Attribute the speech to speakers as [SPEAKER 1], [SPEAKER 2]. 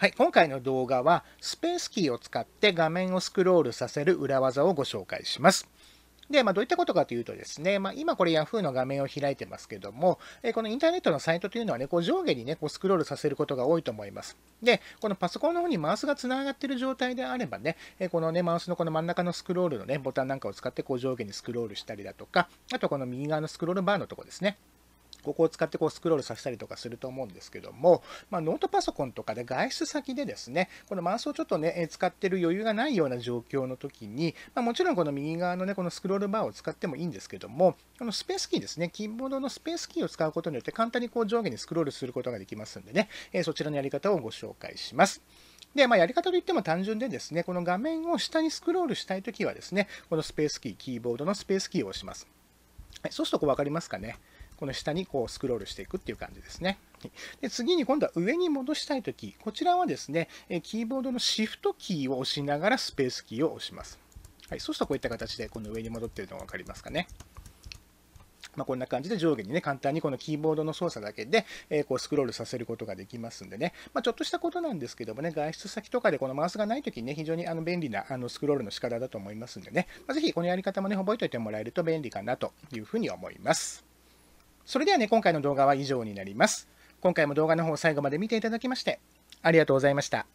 [SPEAKER 1] はい、今回の動画はスペースキーを使って画面をスクロールさせる裏技をご紹介します。で、まあ、どういったことかというとですね、まあ、今これ Yahoo の画面を開いてますけども、えこのインターネットのサイトというのはね、こう上下にね、こうスクロールさせることが多いと思います。で、このパソコンの方にマウスがつながっている状態であればね、えこのね、マウスのこの真ん中のスクロールのね、ボタンなんかを使ってこう上下にスクロールしたりだとか、あとこの右側のスクロールバーのとこですね。ここを使ってこうスクロールさせたりとかすると思うんですけども、まあ、ノートパソコンとかで外出先でですね、このマウスをちょっとね、使ってる余裕がないような状況の時に、まあ、もちろんこの右側のね、このスクロールバーを使ってもいいんですけども、このスペースキーですね、キーボードのスペースキーを使うことによって簡単にこう上下にスクロールすることができますんでね、えそちらのやり方をご紹介します。で、まあ、やり方といっても単純でですね、この画面を下にスクロールしたいときはですね、このスペースキー、キーボードのスペースキーを押します。はい、そうするとこう分かりますかね。この下にこうスクロールしていくっていう感じですね。で次に今度は上に戻したいとき、こちらはですね、キーボードのシフトキーを押しながらスペースキーを押します。はい、そうするとこういった形でこの上に戻っているのが分かりますかね。まあ、こんな感じで上下にね、簡単にこのキーボードの操作だけで、えこうスクロールさせることができますんでね、まあ、ちょっとしたことなんですけどもね、外出先とかでこのマウスがないときにね、非常にあの便利なあのスクロールの仕方だと思いますんでね、まあ、ぜひこのやり方もね、覚えておいてもらえると便利かなというふうに思います。それではね、今回の動画は以上になります。今回も動画の方最後まで見ていただきまして、ありがとうございました。